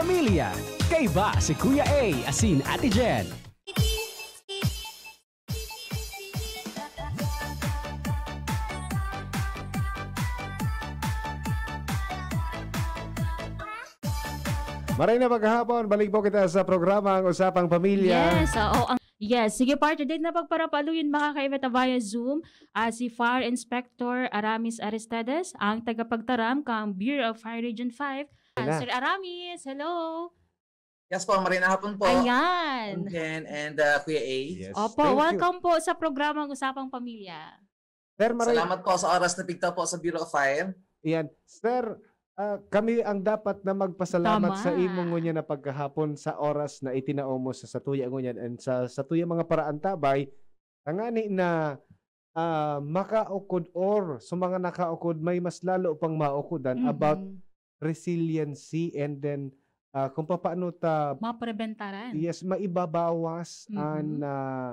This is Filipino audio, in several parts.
Pamilya. Kaiba si Kuya A, asin Ate Jen. Maray na maghapon. Balik po kita sa programa ang Usapang Pamilya. Yes, oo. Ang Yes, sige partner, date na pagparapaluin mga kaibeta via Zoom uh, si Fire Inspector Aramis Aristedes, ang tagapagtaram kang Bureau of Fire Region 5 sila. Sir Aramis, hello! Yes po, Marina hapon po. Ayan. then, and uh, Kuya A. Yes. Opo, Thank welcome you. po sa programang Usapang Pamilya. Sir Maray, Salamat po sa oras na pigta po sa Bureau of Fire. Ayan. Sir, uh, kami ang dapat na magpasalamat Tama. sa imong ngunyan na pagkahapon sa oras na itinao mo sa satuya ngunyan and sa satuya mga paraan tabay, tangani na uh, makaukod or sa mga nakaukod may mas lalo pang maukodan mm-hmm. about resiliency and then uh, kung paano ta mapreventaran. Yes, maibabawas mm-hmm. an uh,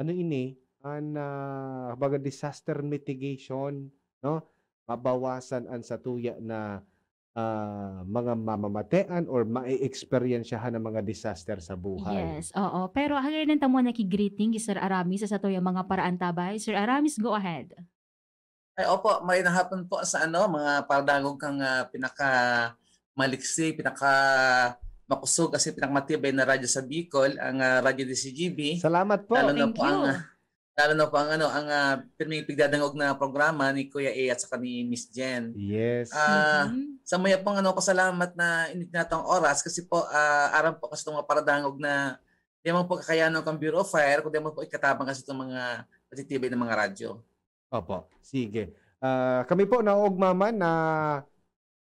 ano ini an uh, ah, baga disaster mitigation, no? Mabawasan ang satuya na uh, mga mamamatean or mai-experiensyahan ng mga disaster sa buhay. Yes, oo. Pero hanggang nang tamo nakigreeting kay Sir Aramis sa satuya mga paraan tabay. Sir Aramis, go ahead. Ay, opo, may nahapon po sa ano, mga pardagong kang uh, ah, pinaka maliksi, pinaka makusog kasi pinakamatibay na radyo sa Bicol, ang uh, radyo ni CGB. Salamat po. Lalo Thank po you. ang ah, lalo na po ang ano, ang uh, pinagpigdadangog na programa ni Kuya A at saka ni Miss Jen. Yes. Uh, mm-hmm. Sa maya pong ano, pasalamat na init na itong oras kasi po uh, aram po kasi itong mga paradangog na hindi man po kakayanan ng Bureau of Fire, kundi man po ikatabang kasi itong mga natitibay ng mga radyo. Opo, sige. Uh, kami po nauugmaman na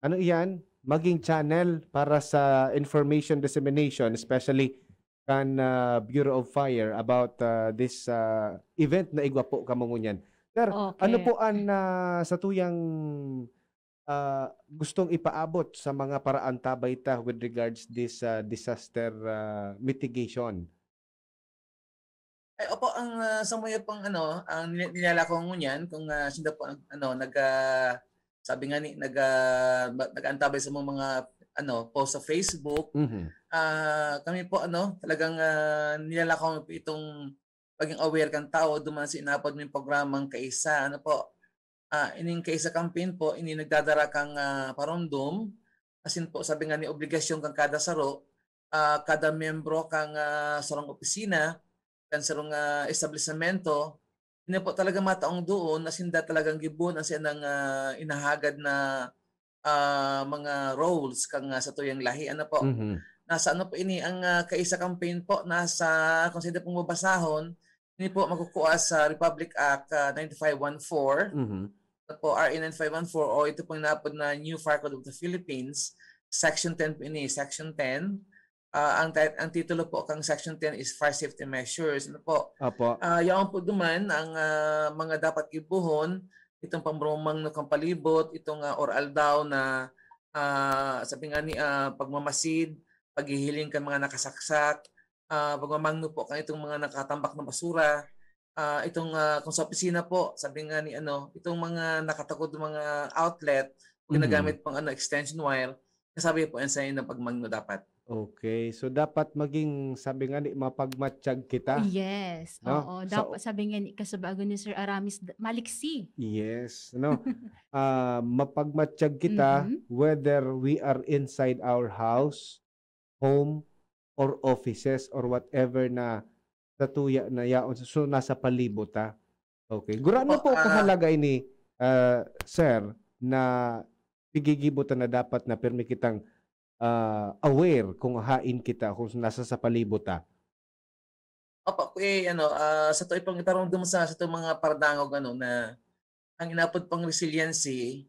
ano iyan, maging channel para sa information dissemination, especially kan uh, Bureau of Fire about uh, this uh, event na igwa po kamungunyan. Sir, okay. ano po ang uh, sa tuyang uh, gustong ipaabot sa mga paraan tabayta with regards this uh, disaster uh, mitigation? Ay, opo, ang uh, sa mga pang ano, ang nilala ko ngunyan, kung uh, ah, sinda po, ano, nag, uh, sabi nga ni, nag, uh, nag-antabay sa mga, mga ano, post sa Facebook, mm-hmm. uh, kami po, ano, talagang uh, nilala ko itong paging aware kang tao, duman sa inapod mo yung programang kaisa, ano po, uh, ining kaisa campaign po, ini nagdadara kang uh, parondom, as in po, sabi nga ni obligasyon kang kada saro, uh, kada membro kang uh, sarong opisina, kanserong uh, establishmento, hindi po talaga mataong doon na sinda talagang gibon ang sinang uh, ah, inahagad na uh, mga roles kang uh, sa tuyang lahi. Ano po? Mm-hmm. Nasa ano po ini, ang uh, kaisa campaign po, nasa, kung sino pong mabasahon, hindi po magkukuha sa Republic Act uh, 9514, mm-hmm. Ano po RA 9514 o ito pong napod na New Fire Code of the Philippines, Section 10 po ini, Section 10, Uh, ang, ang titulo po kang Section 10 is Fire Safety Measures. Ano po? Apo. Uh, ah, yaon po duman ang uh, mga dapat ibuhon, itong pambromang ng palibot, itong uh, oral daw na uh, sabi nga ni uh, pagmamasid, paghihiling kan mga nakasaksak, uh, pagmamangno po kan itong mga nakatambak na basura, uh, itong uh, kung sa opisina po, sabi nga ni ano, itong mga nakatakod mga outlet, mm-hmm. ginagamit mm-hmm. pang ano extension wire, kasabi po ang sa ng pagmangno dapat. Okay. So, dapat maging, sabi nga ni, mapagmatsyag kita. Yes. No? Oo. Dapat, sabi nga ni, kasabago ni Sir Aramis, maliksi. Yes. No? uh, mapagmatsyag kita mm-hmm. whether we are inside our house, home, or offices, or whatever na tatuya na yaon. So, nasa palibot, ha? Okay. Gurano oh, po uh, ah. kahalaga ini, uh, ah, Sir, na pigigibutan na dapat na permi kitang uh, aware kung hain kita, kung nasa sa palibota? Opo, eh, ano, uh, sa to ipang itarong sa, sa to mga pardangog ano, na ang inapod pang resiliency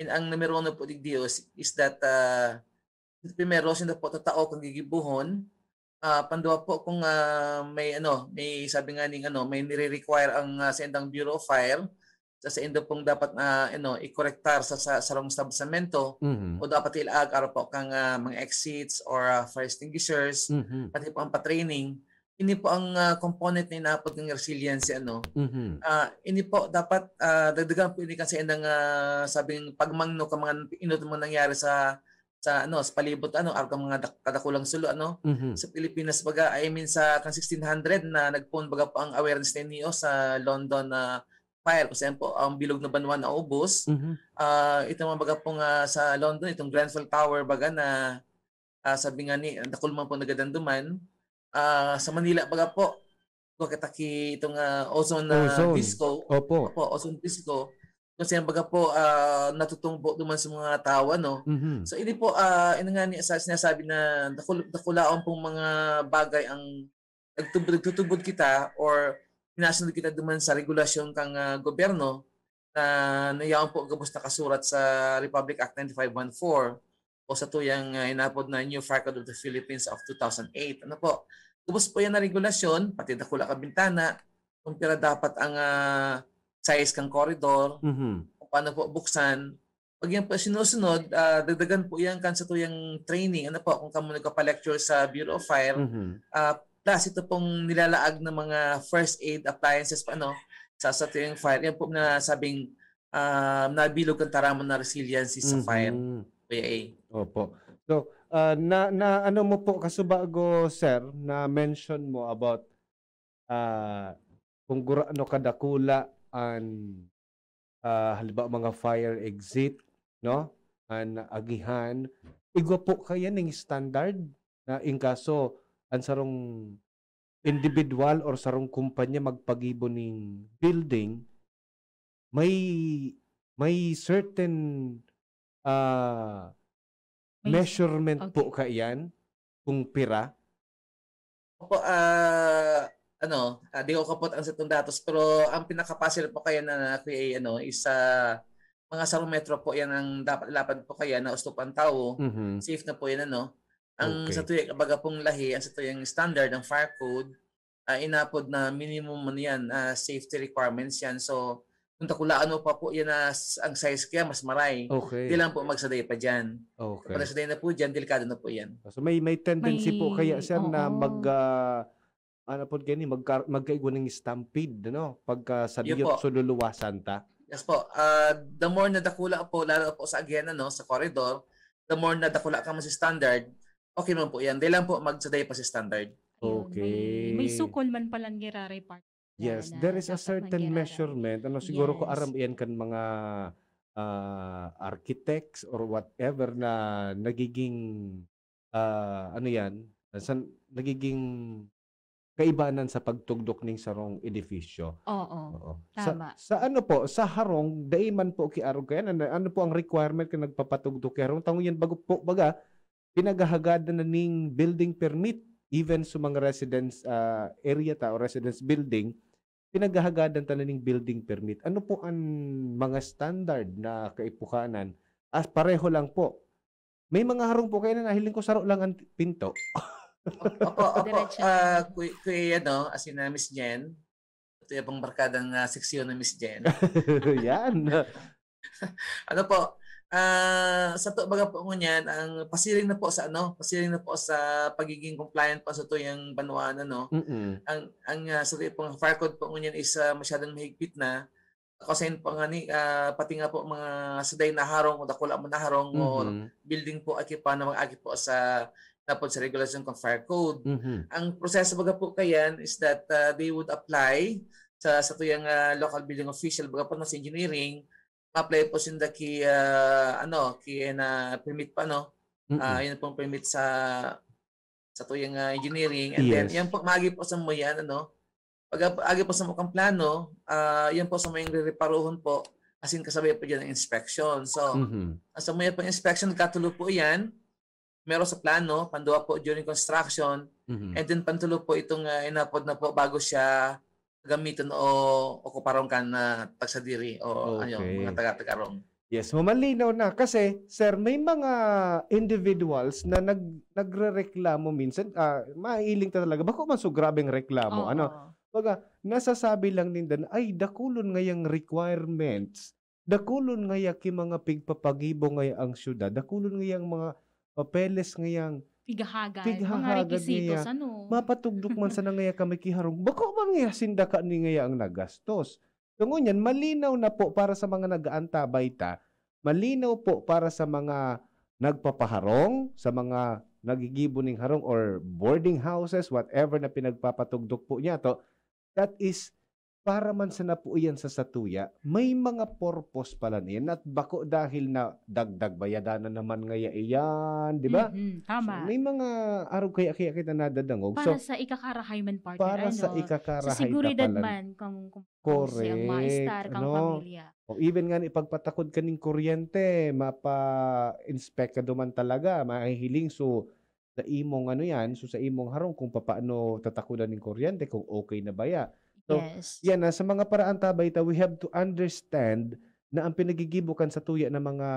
in ang numero uno po di Dios is that uh, ah, primero sino po tatao kung gigibuhon uh, panduwa po kung uh, may ano may sabi nga ning ano may nire-require ang uh, sendang Bureau of Fire sa sa indo pong dapat na uh, you know, ikorektar sa sa sarong stabisamento mm-hmm. o dapat ilaag araw po kang uh, mga exits or uh, fire extinguishers mm-hmm. pati po ang pa-training ini po ang uh, component ni napod ng resilience ano mm-hmm. uh, ini po dapat uh, dagdagan po ini kasi ng uh, sabing pagmangno ka mga inot mo nangyari sa sa ano sa palibot ano araw ka mga kadakulang sulo ano mm-hmm. sa Pilipinas baga I mean sa kan 1600 na nagpon baga po ang awareness ninyo sa London na uh, fire. Kasi yan po, ang bilog na banwan na ubos. Mm-hmm. Uh, ah, itong mga baga po uh, sa London, itong Grenfell Tower baga na uh, sabi nga ni, nakulman po nagadanduman. Uh, ah, sa Manila baga po, Wakataki itong uh, ozone, uh, disco. Opo. Opo, ozone disco. Kasi ang baga po, uh, natutong naman sa mga tawa, no? Mm-hmm. So, hindi po, uh, ina nga niya, sinasabi na nakul- nakulaon pong mga bagay ang nagtubod, nagtutubod kita or pinasunod kita duman sa regulasyon kang uh, gobyerno na nayaon po gabos na kasurat sa Republic Act 9514 o sa tuyang uh, ah, inapod na New Fire Code of the Philippines of 2008. Ano po? Gabos po yan na regulasyon, pati nakula ka bintana, kung pira dapat ang uh, size kang corridor, mm-hmm. kung paano po buksan, pag yan po sinusunod, uh, dagdagan po yan kan sa tuyang training. Ano po, kung kamo nagpa-lecture sa Bureau of Fire, mm-hmm. uh, Plus, ito pong nilalaag ng mga first aid appliances pa, ano, sa sa tuwing fire. Yan po na sabing uh, nabilog ang taraman na resiliency sa mm-hmm. fire. PA. Opo. So, uh, na, na ano mo po kaso bago sir, na mention mo about uh, kung ano kadakula and uh, halimbawa mga fire exit, no? An agihan. Igwa po kaya ng standard na in kaso ang sarong individual or sarong kumpanya magpagibo ng building may may certain uh, may, measurement okay. po ka yan kung pira Opo, uh, ano, uh, di ko kapot ang setong datos pero ang pinakapasil po kaya na kuya ano is uh, mga sarong metro po yan ang dapat lapad po kaya na ustupan tao. Mm-hmm. Safe na po yan ano. Ang okay. sa tuwing, baga pong lahi, ang sa tuwing standard, ng fire code, uh, inapod na minimum ano yan, uh, safety requirements yan. So, kung takulaan mo pa po yan na ang size kaya mas maray. Okay. Di lang po magsaday pa dyan. Okay. Kapag nasaday na po dyan, delikado na po yan. So may may tendency may, po kaya siya na mag uh, ano po gani mag magkaigwan ng stampede no pagka sa diyot luluwasan ta. Yes po. Uh, the more na dakula po lalo po sa agena no sa corridor, the more na dakula ka mo sa standard, Okay man po yan. Di lang po magsaday pa si standard. Okay. May, may sukol man pala ng Geraray Park. Yes, na, there is a certain measurement. Ano siguro yes. ko aram yan kan mga uh, architects or whatever na nagiging uh, ano yan, sa, nagiging kaibanan sa pagtugdok ning sarong edifisyo. Oo. Oo. Tama. Sa, sa ano po, sa harong, daiman po kiarog kaya, ano, ano po ang requirement ka nagpapatugdok kiarong? Tango yan, bago po, baga, pinaghahagad na ning building permit even sa mga residence uh, area ta o residence building pinaghahagadan ta ning building permit ano po ang mga standard na kaipukanan as pareho lang po may mga harong po kayo na nahiling ko saro lang ang pinto opo opo uh, kuy, kuy ano as in uh, Miss Jen ito yung pang barkadang uh, seksyon ng Miss Jen yan ano po uh, sa to baga po ngunyan ang pasiling na po sa ano, pasiling na po sa pagiging compliant pa sa to yung banuan ano. mm Ang ang uh, sa pong fire code po ngunyan is uh, masyadong mahigpit na kasi po nga ni uh, pati nga po mga saday na harong o dakula mo na harong mm-hmm. o building po aki pa na mag-aki po sa tapos sa regulation ng fire code. Mm-hmm. Ang proseso baga po kayan is that uh, they would apply sa sa tuyang uh, local building official baga po na sa engineering apply po sinda ki uh, ano key na permit pa no mm -hmm. uh, yun pong permit sa sa tuyang uh, ah, engineering and yes. then yan po magi po sa mo yan ano pag agi po sa mukang plano uh, ah, yan po sa mo yung reparuhon po as in kasabay po diyan ang inspection so mm-hmm. sa mo yan po inspection katulo po yan meron sa plano panduwa po during construction mm-hmm. and then pantulo po itong uh, inapod na po bago siya gamiton o okuparong kan na pagsadiri o ano, okay. ano mga taga-tagarong. Yes, malinaw na kasi sir may mga individuals na nag nagrereklamo minsan uh, ah, mailing talaga bako man so grabeng reklamo oh, ano. Oh. Baga nasasabi lang nindan ay dakulon ngayang requirements. Dakulon ngaya ki mga pigpapagibo ngaya ang syudad. Dakulon ngayang mga papeles ngayang Pighagad. Pighagad niya. Ano? Mapatugdok man sa nangaya kami kiharong. Bako man mangya sinda ka ni ngaya ang nagastos. Tungon yan, malinaw na po para sa mga nagaantabay ta. Malinaw po para sa mga nagpapaharong, sa mga nagigiboning harong or boarding houses, whatever na pinagpapatugdok po niya to. That is para man sa napuyan sa satuya, may mga purpose pala niya. at bako dahil na dagdag bayadanan naman ngaya iyan, di ba? Mm-hmm, tama. So, may mga araw kaya kaya kita nadadangog. Para so, sa ikakarahyman partner. Para ano, sa ikakarahay Sa siguridad man kung, kung Correct. Siyang maistar kang ano? pamilya. O even nga ipagpatakod ka ng kuryente, mapa-inspect ka duman talaga, mahihiling. So, sa imong ano yan, so sa imong harong kung papaano tatakodan ng kuryente, kung okay na ba ya. So, yes. yan na, ah, sa mga paraan tabay ta, we have to understand na ang pinagigibukan sa tuya ng mga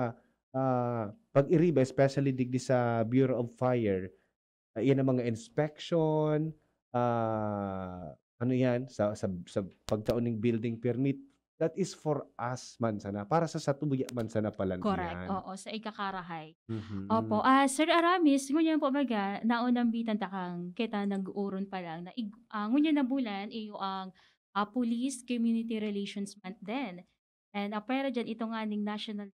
uh, pag-iriba, especially digdi sa Bureau of Fire, uh, yan ang mga inspection, uh, ano yan, sa, sa, sa pagtaon ng building permit, that is for us man sana. Para sa Satuya man sana pala Correct. Oo, sa ikakarahay. Mm-hmm. Opo. Uh, Sir Aramis, ngunyan po baga, naunang bitan takang kita nag uuron pa lang na uh, ngunyan na bulan iyo ang uh, Police Community Relations Month din. And uh, pero dyan, ito nga ning national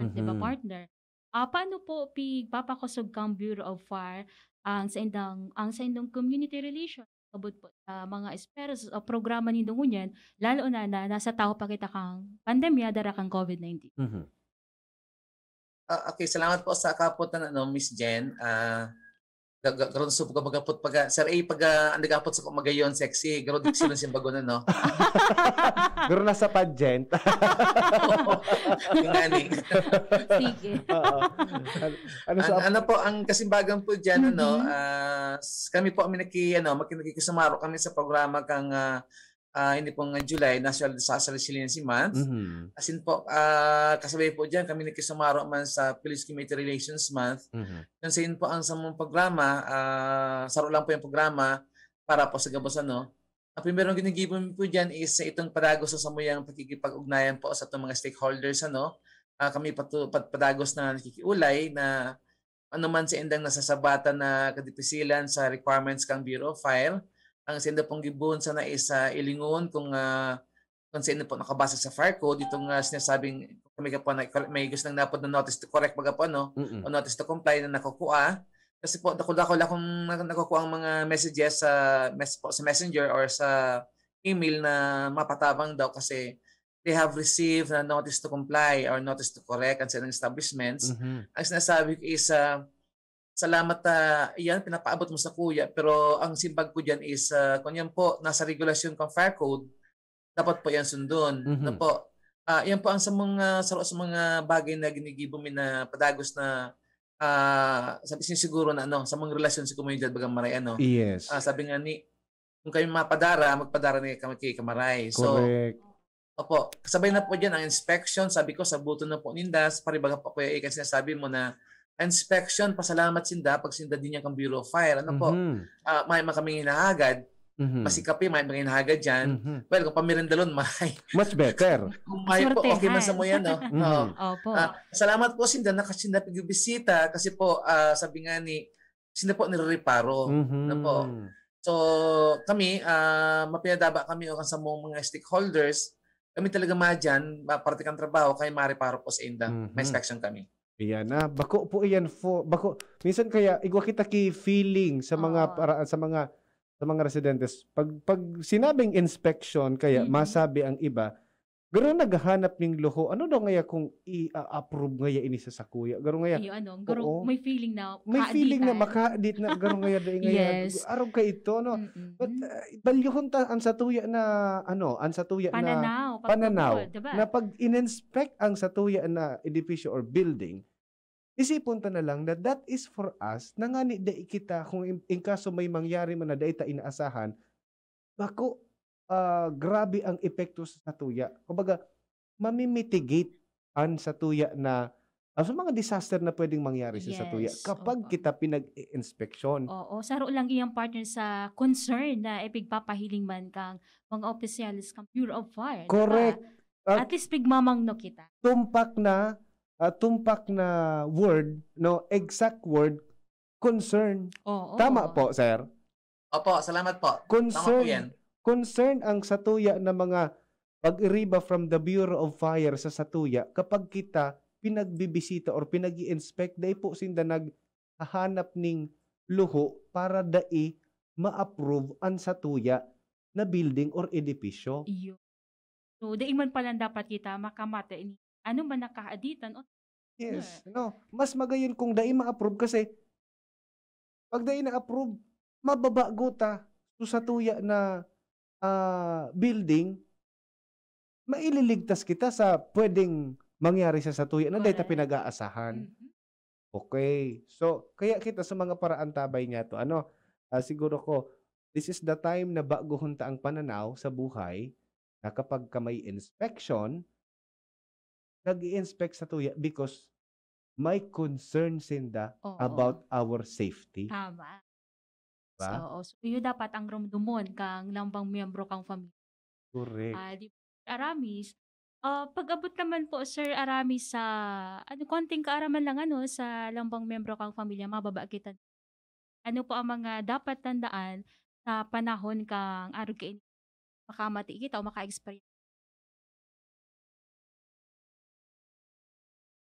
mm-hmm. diba, partner. Uh, paano po pigpapakusog kang Bureau of Fire ang sa indang ang sa indong community relations abot po sa mga esperas o programa ni Dungunyan, lalo na na nasa tao pa kita kang pandemya, dara kang COVID-19. Mm-hmm. Uh, okay, salamat po sa kapot na ano, Miss Jen. Uh, karon sub ko magapot pag sir ay eh, pag ah, nagapot sa ko magayon sexy garo sila sin bagonan no garo na sa pageant ngani sige ano, ano, sa, ano po ang kasimbagan po diyan ano, mm-hmm. ano uh, kami po kami naki ano makinagikasumaro kami sa programa kang uh, uh, hindi po pong July, National Disaster Resiliency Month. Mm-hmm. As in po, uh, kasabay po dyan, kami nakisumaro man sa Police Community Relations Month. Mm-hmm. Kansayin po ang samong programa, uh, saro lang po yung programa para po sa gabos ano. Ang primerong ginigibon po dyan is sa itong padagos sa samuyang pakikipag-ugnayan po sa itong mga stakeholders. Ano? Uh, kami patu- padagos na nakikiulay na ano man sa Endang nasasabata na kadipisilan sa requirements kang Bureau file ang senda pong gibon sana is uh, ilingon kung uh, kung sino po nakabasa sa fire code itong uh, sinasabing kami ka po na, may gusto ng napod na notice to correct baga po no Mm-mm. o notice to comply na nakukuha kasi po dakol-dakol akong nakukuha ang mga messages sa uh, mess po, sa messenger or sa email na mapatabang daw kasi they have received a notice to comply or notice to correct ang certain establishments. Mm-hmm. Ang sinasabi ko is uh, Salamat, uh, yan, pinapaabot mo sa kuya. Pero ang simbag ko dyan is, uh, kung yan po, nasa regulasyon kang fire code, dapat po yan sundon. Ano mm-hmm. Na po, uh, yan po ang sa mga, sa, sa mga bagay na ginigibomi na padagos na uh, sabi siguro na ano, sa mga relasyon sa komunidad bagang maray ano. Yes. Uh, sabi nga ni, kung kayo mapadara, magpadara ni kami kay Kamaray. So, Correct. Opo, kasabay na po dyan ang inspection. Sabi ko, sa buto na po nindas. Paribaga po kuya eh, kasi sabi mo na inspection, pasalamat sinda, pag sinda din niya Bureau of Fire, ano po, mm-hmm. uh, may mga kaming hinahagad, mm-hmm. masikapi, may mga hinahagad dyan. Mm-hmm. Well, kung pamirindalon, may. Much better. kung may po, okay man sa mo yan, no? mm-hmm. no. Opo. Uh, salamat po sinda, nakasinda pagbisita, kasi po, uh, sabi nga ni, sinda po nirereparo. Mm-hmm. Ano po. So, kami, uh, mapinadaba kami o sa mga stakeholders, kami talaga madyan, parte kang trabaho, kay mareparo po sa inda. Mm-hmm. May inspection kami. Iyan na, ah, bako po iyan for bako minsan kaya igwa kita kay feeling sa mga oh. para sa mga sa mga residentes. Pag pag sinabing inspection kaya mm-hmm. masabi ang iba Garo naghahanap ning loho. Ano daw ngaya kung i-approve ngaya ini sa sakuya? Garo ngaya. Iyo ano, garo oo, may feeling na May feeling na makaadit na garo ngaya day ngaya. yes. Araw ka ito no. Mm-mm. But uh, eh, balyohon ta ang satuya na ano, ang satuya pananaw, na pananaw. Pagkabod, diba? Na pag in-inspect ang satuya na edificio or building, isipon ta na lang na that is for us na nga ni kita kung in, in kaso may mangyari man na data inaasahan, bako uh, grabe ang epekto sa tuya. Kumbaga, mamimitigate ang sa tuya na uh, sa mga disaster na pwedeng mangyari yes, sa tuya kapag opo. kita pinag-inspeksyon. Oo, saro lang iyang partner sa concern na ipigpapahiling man kang mga officials kang Bureau of Fire. Correct. Diba? Uh, At least pigmamang no kita. Tumpak na uh, tumpak na word, no, exact word concern. Oo, Tama oo. po, sir. Opo, salamat po. Concern. Tama po 'yan Concerned ang Satuya na mga pag-iriba from the Bureau of Fire sa Satuya kapag kita pinagbibisita or pinag inspect dahil po sinda naghahanap ning luho para dai ma-approve ang Satuya na building or edipisyo. Iyo. So, daig man pala dapat kita makamata ini ano man nakaaditan o Yes, no. Mas magayon kung dai ma-approve kasi pag dai na-approve, mababago ta so sa tuya na uh, building, maililigtas kita sa pwedeng mangyari sa satuya na data pinag-aasahan. Mm-hmm. Okay. So, kaya kita sa mga paraan tabay niya to. Ano, uh, siguro ko, this is the time na baguhon ta ang pananaw sa buhay na kapag ka may inspection, nag inspect sa tuya because may concern sinda Oo. about our safety. Tama. So, So, iyo dapat ang rumdumon kang lambang miyembro kang pamilya. Correct. Ah, di Aramis. uh, pag-abot naman po Sir Aramis sa ano konting kaaraman lang ano sa lambang miyembro kang pamilya mababa kita. Ano po ang mga dapat tandaan sa panahon kang aron kay makamati kita o maka-experience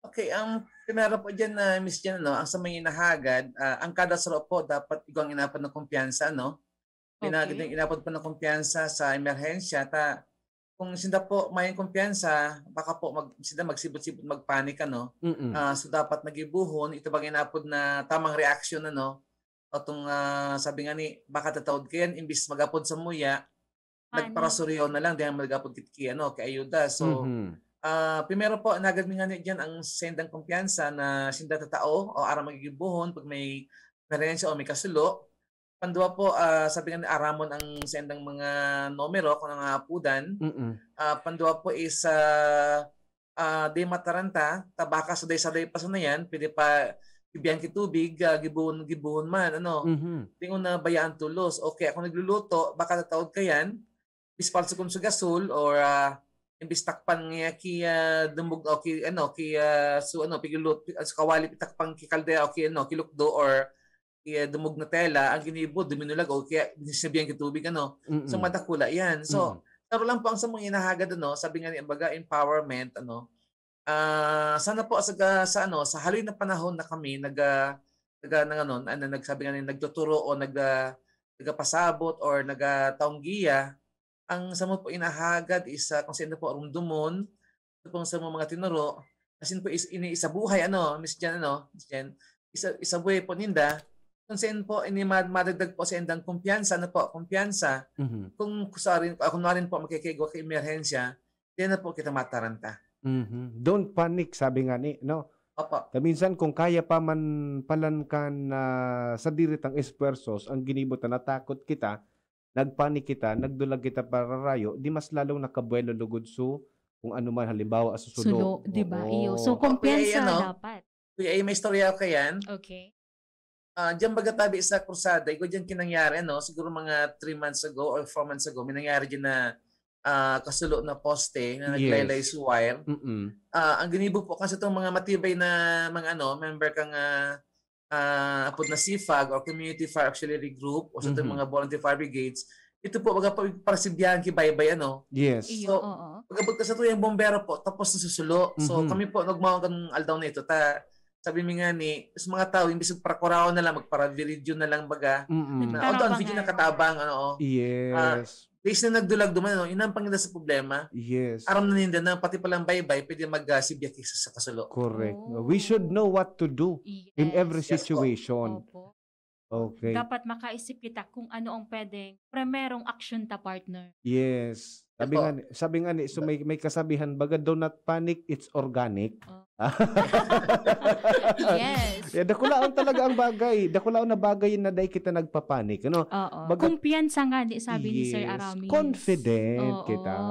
Okay, ang pinara po dyan na uh, Miss Jan, no, ang sa mga inahagad, uh, ah, ang kada saro po dapat ikaw ang inapad ng kumpiyansa, no? Pinagad okay. inapad po ng kumpiyansa sa emerhensya. Ta, ah, kung sinda po may kumpiyansa, baka po mag, sinda magsibot-sibot, magpanik, no? Mm-mm. Uh, so dapat nagibuhon, ito bang inapod na tamang reaction, ano? O tong uh, sabi nga ni, baka tatawad ka imbis magapod sa muya, nagparasuryo na lang, dahil magapod kitki, ano, kay ayuda. So, mm-hmm Uh, primero po, nagalingan niya dyan ang sendang kumpiyansa na sinda tatao o araw magiging buhon pag may perensya o may kasulo. Panduwa po, uh, sabi nga ni Aramon ang sendang mga numero kung ang apudan. Mm-mm. Uh, panduwa po is uh, uh, de mataranta, tabaka sa day sa day pa sa na yan, pwede pa gibiyan ki tubig, uh, gibuhon, gibuhon man, ano. Mm-hmm. Tingon na bayaan tulos. Okay, ako nagluluto, baka tatawag ka yan, bispal sa kung sa gasol or uh, imbis takpan niya ki uh, o ki ano kaya uh, so ano pigilut as kawali pitakpan ki kaldea o ki ano ki or kaya dumug dumog na tela ang ginibo diminulag o kaya nisabihan ki ano Mm-mm. so matakula yan so mm-hmm. pero lang po ang sa mga inahagad ano sabi nga ni baga empowerment ano uh, sana po sa, sa ano sa haloy na panahon na kami nag uh, nag ah, nang ano ano nagsabi nga nagtuturo o nag uh, nagapasabot or giya ang sa mo po inahagad is uh, kung sino po arumdumon, ito po sa mga tinuro, kasi po is iniisabuhay, ano, Miss Jan, ano, Miss Jan, isa, isabuhay po ninda, kung saan po ini madagdag po sa endang kumpiyansa na ano po, kumpiyansa. Mm-hmm. Kung kusarin ako ah, na rin po makikigwa kay emerhensya, di na po kita mataranta. Mm-hmm. Don't panic, sabi nga ni, no? Opo. Kaminsan kung kaya pa man palankan uh, sa diritang espersos ang ginibot na natakot kita, nagpanik kita, nagdulag kita para rayo, di mas lalong nakabuelo lugod so kung ano man halimbawa susulo. Sulo, di ba? Iyo. So, oh, kumpiyansa okay, ano, dapat. Kuya, ay, may storya ako yan. Okay. Uh, ah, diyan bagatabi sa krusada, ikaw diyan kinangyari, no? siguro mga 3 months ago or 4 months ago, may nangyari diyan na uh, kasulo na poste na naglaylay yes. wire. Mm-mm. Uh, ang ginibo po kasi itong mga matibay na mga ano, member kang uh, uh, ah, apod na CFAG or Community Fire Auxiliary Group o sa mm-hmm. mga volunteer fire brigades, ito po, baga po, para si Bianchi Baybay, ano? Yes. So, uh-huh. sa ito yung bombero po, tapos susulo. Mm-hmm. So, kami po, nagmawag ng aldaw na ito. Ta, sabi mi nga ni, sa mga tao, imbis magparakurao na lang, magparaviridyo na lang baga. Mm-hmm. Na, although, ang video na katabang, ano, oh. Yes. Uh, Based na nagdulagduman, ano, yun ang pangilan sa problema. Yes. Aram na ninda na pati palang bye-bye, pwede mag-sibyak ah, uh, sa kasalo. Correct. Oh. We should know what to do yes. in every situation. Yes, Okay. Dapat makaisip kita kung ano ang pwedeng primerong action ta partner. Yes. Sabi nga, ni- sabi nga ni, so may, may kasabihan, baga do not panic, it's organic. Oh. Ah. yes. Yeah, dakulaon talaga ang bagay. Dakulaon na bagay na day kita nagpapanik. Ano? Oo. Baga- Kumpiyansa nga, di sabi ni Sir Yes, Aramis. Confident Oo. kita. Um,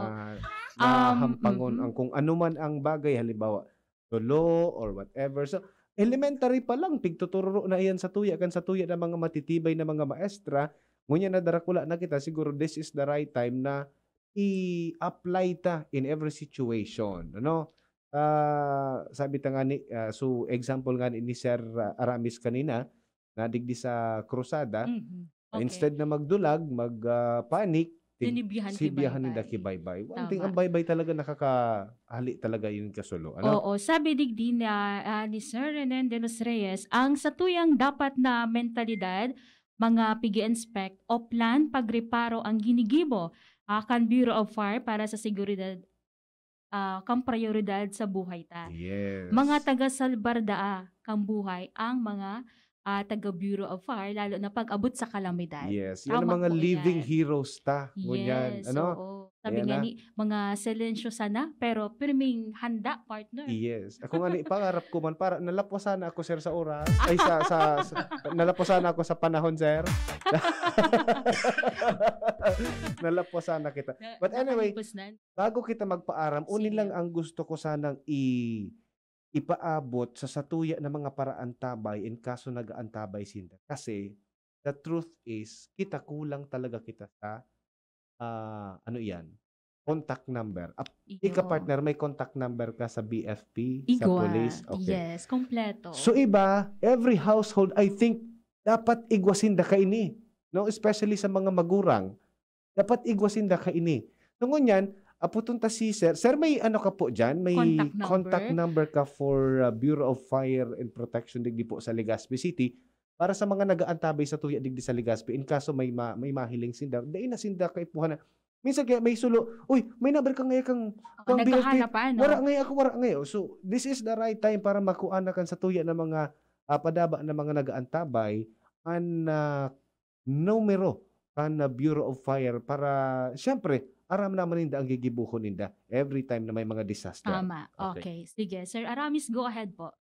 Mahampangon mm-mm. ang kung ano man ang bagay, halimbawa, tulo or whatever. So, Elementary pa lang, pigtuturo na iyan sa tuya, kan sa tuya ng mga matitibay na mga maestra, ngunya na darakula na kita, siguro this is the right time na i-apply ta in every situation. Ano? Uh, sabi ta nga ni, uh, so example nga ni, Sir Aramis kanina, na digdi sa krusada, mm-hmm. okay. instead na magdulag, mag uh, panic, Dinibihan sibiyahan ni Daki Baybay. One Tama. thing, ang Baybay talaga nakakahali talaga yun kasulo. Ano? Oo, sabi digdi na uh, ni Sir Renan de los Reyes, ang satuyang dapat na mentalidad, mga pigi Inspect o plan pagreparo ang ginigibo akan ah, uh, Bureau of Fire para sa seguridad uh, kang prioridad sa buhay ta. Yes. Mga taga-salbardaa kang buhay ang mga uh, ah, taga Bureau of Fire, lalo na pag-abot sa kalamidad. Yes, yan ang mga living yan. heroes ta. Yes, ano? oo. Sabi nga ni, mga silensyo sana, pero pirming handa, partner. Yes. Ako nga ni, pangarap ko man, para nalapwa ako, sir, sa oras. Ay, sa, sa, sa nalapwa ako sa panahon, sir. nalapwa sana kita. But anyway, bago kita magpaaram, unin lang ang gusto ko sanang i- ipaabot sa satuya ng mga paraan tabay in kaso nag-aantabay sinda. Kasi the truth is, kita kulang talaga kita sa uh, ano yan, contact number. Up, ika partner, may contact number ka sa BFP, Igwa. sa police. Okay. Yes, kompleto. So iba, every household, I think, dapat igwasinda ka ini. No? Especially sa mga magurang. Dapat igwasinda ka ini. Nungon yan, Aputunta ah, si Sir. Sir, may ano ka po dyan? May contact number, contact number ka for uh, Bureau of Fire and Protection Digdi po sa Legazpi City para sa mga nagaantabay sa tuya digdi sa Legazpi in kaso may ma, may mahiling sinda. Dahil na sinda kay puha na. Minsan kaya may sulo, uy, may number ka ngayon kang, oh, kang binigay. No? Wara ngayon ako, wara ngayon. So, this is the right time para makuha na sa tuya ng mga uh, padaba ng mga nagaantabay ang uh, numero kan uh, Bureau of Fire para, syempre, aram naman ninda ang gigibuhon ninda every time na may mga disaster. Tama. Okay. okay. Sige. Sir Aramis, go ahead po.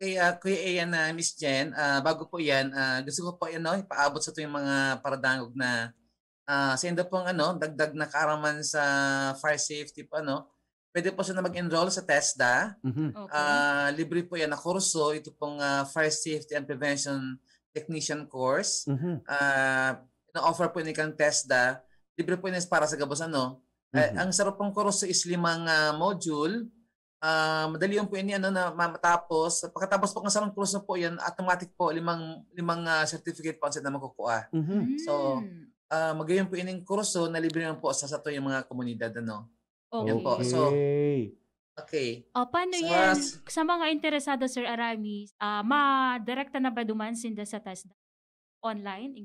Okay, uh, ah, Kuya Ian na uh, Miss Jen, uh, bago po 'yan, uh, gusto ko po ano, uh, ipaabot sa yung mga paradangog na uh, sa inda pong ano, dagdag na karaman sa fire safety po ano. Pwede po siya na mag-enroll sa TESDA. Mm-hmm. Okay. Uh, libre po 'yan na kurso, ito pong uh, fire safety and prevention technician course. Mm-hmm. Uh, na-offer po ni kang TESDA libre po yun para sa gabos ano. Eh, mm-hmm. Uh, ang sarap pong kurso is limang uh, module. Uh, madali yun po yun ano, na matapos. Pagkatapos po ng sarang kurso po yan, automatic po limang, limang uh, certificate po ang na makukuha. Mm-hmm. So, uh, magayon po yun yung kurso na libre naman po sa sato yung mga komunidad. Ano. Okay. Yan po. So, Okay. O, paano so, yan? Sa mga interesado, Sir Aramis, uh, ma-direkta na ba dumansin sa TASDA online?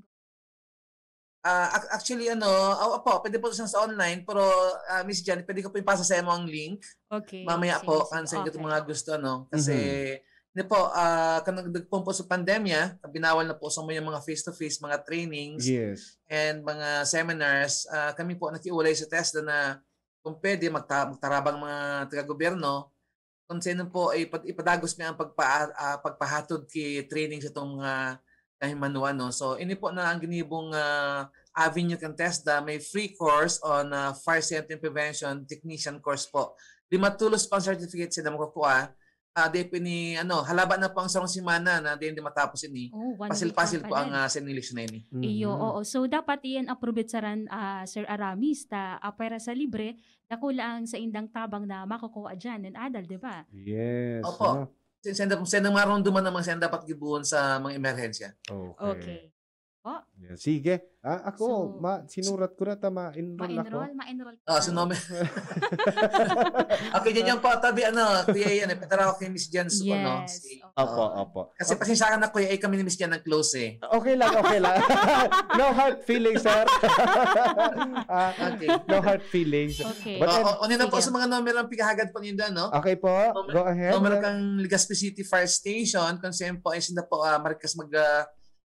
Uh, actually, ano, oh, po, pwede po siya sa online, pero uh, Miss Jan, pwede ko po ipasa sa imo ang link. Okay. Mamaya po, kansan okay. ko mga gusto, ano. Kasi, mm-hmm. po, uh, ah, kanagdagpong po sa pandemya, binawal na po sa mga, mga face-to-face, mga trainings, yes. and mga seminars. Uh, kami po nakiulay sa test na kung pwede, magta- magtarabang mga taga-gobyerno, kung sino po ay ipad- ipadagos niya ang pagpa- uh, pagpahatod kay training sa itong mga uh, Kahimanuan. No? So, ini po na ang ginibong uh, avenue contesta. May free course on uh, fire safety prevention technician course po. Lima tulos pang certificate sila makukuha. Uh, di ni, ano, halaba na po ang sarong simana na di hindi matapos ini. Oh, Pasil-pasil po ang uh, eh. senilisyon na ini. Mm-hmm. Iyo, oo. So, dapat iyan aprobit sa ran, uh, Sir Aramis ta apera sa libre, dako lang sa indang tabang na makukuha dyan ng adal, di ba? Yes. Opo. Ha? send up, send ang marunduman naman send dapat gibuon sa mga emerhensya. Okay. okay. Po. Yeah, sige. Ah, ako, So- ma, sinurat ko na tama. Enroll ako. Ma-enroll, ma-enroll. Ah, so no. okay, yan yung patabi, ano, Kuya Ian, eh, patara ko kay Miss Jan Su, ano, si- Opo, opo. Kasi pasensya ka na, Kuya ay kami ni Miss Jan ang close eh. Okay lang, okay lang. no hard feelings, sir. Ah, Okay. no hard feelings. Okay. But- But, O, o, ano na po sa mga numero ang pikahagad po ninyo, no? Okay po, go ahead. Numero kang Legazpi City Fire Station, kung saan po ay sinda po ah, Marcas mag ah,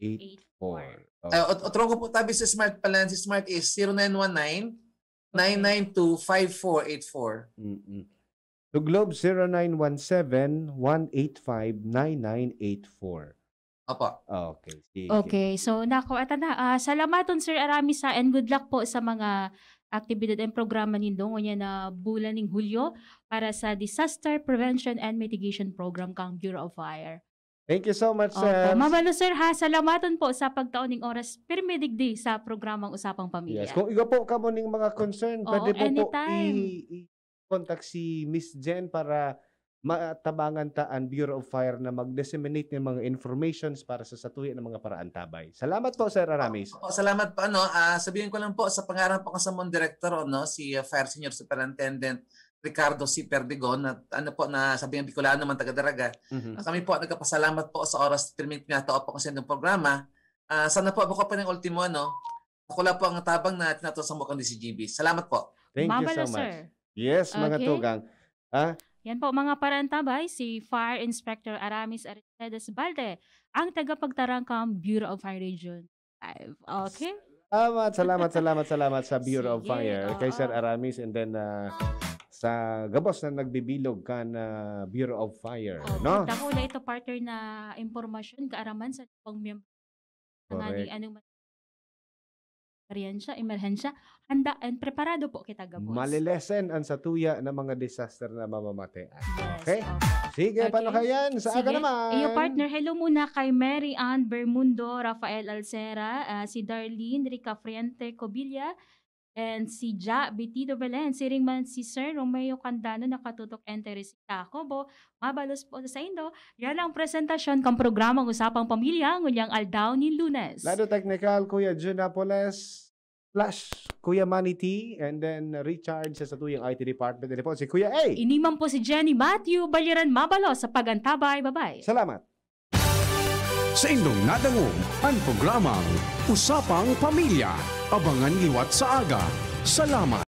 8-4. Oh. Uh, otro ko po tabi si Smart pala. Si Smart is 0919-992-5484. Mm-mm. To Globe 0917-185-9984. Opo. Ah, okay. Sige. Okay. So, nako, at na, uh, ah, salamaton Sir Aramisa and good luck po sa mga aktibidad and programa nindong unya na bulan ng Hulyo para sa Disaster Prevention and Mitigation Program kang Bureau of Fire. Thank you so much, Opo. sir. Mabalo, sir, ha. Salamatan po sa pagtaoning oras per Medic Day sa programang Usapang Pamilya. Yes. Kung igo po ka mo ning mga concern, Oo, pwede po anytime. po i-contact si Miss Jen para matabangan ta ang Bureau of Fire na mag-disseminate ng mga informations para sa satuya ng mga paraan tabay. Salamat po, Sir Aramis. Opo, salamat po. Ano, ah, sabihin ko lang po, sa pangarap po kasamang director, no, si ah, Fire Senior Superintendent Ricardo C. Perdigon na ano po na sabi ng Bicolano naman taga Daraga. Mm-hmm. Ah, kami po nagpapasalamat po sa oras permit pinatao po kasi ng programa. Uh, sana po buka pa ng ultimo ano. Ako po ang tabang na tinato sa mukhang ni si GB. Salamat po. Thank Mabala, you so much. Sir. Yes, okay. mga tugang. Ha? yan po mga parantabay, si Fire Inspector Aramis Aristedes Balde, ang tagapagtarangkang Bureau of Fire Region 5. Okay? Salamat, salamat, salamat, salamat sa Bureau Sige, of Fire. Oh, Kay Sir Aramis and then uh, sa gabos na nagbibilog ka na Bureau of Fire, oh, no? Kita ko ito partner na impormasyon kaaraman sa pang miyembro. Correct. Nga anong eksperyensya, emerhensya, handa and preparado po kita gabos. Malilesen ang satuya ng mga disaster na mamamatean. Yes, okay? okay? Sige, okay. paano kaya yan? Sa Sige. aga naman. Iyo partner, hello muna kay Mary Ann Bermundo, Rafael Alcera, uh, si Darlene Rica Friente Cobilla, And si Ja, Betito Belen, siring man si Sir Romeo Candano na katutok entry si Jacobo, mabalos po sa indo. Yan ang presentasyon kang programang Usapang Pamilya, ngunyang aldaw ni Lunes. Lado Technical, Kuya Jun Apoles, Flash, Kuya Manity, and then Richard sa satuyang IT Department. Dili po si Kuya A. Iniman po si Jenny Matthew, Baliran Mabalos sa Pagantabay. Bye-bye. Salamat. Sa indong nadangong ang programang Usapang Pamilya Abangan liwat sa aga. Salamat!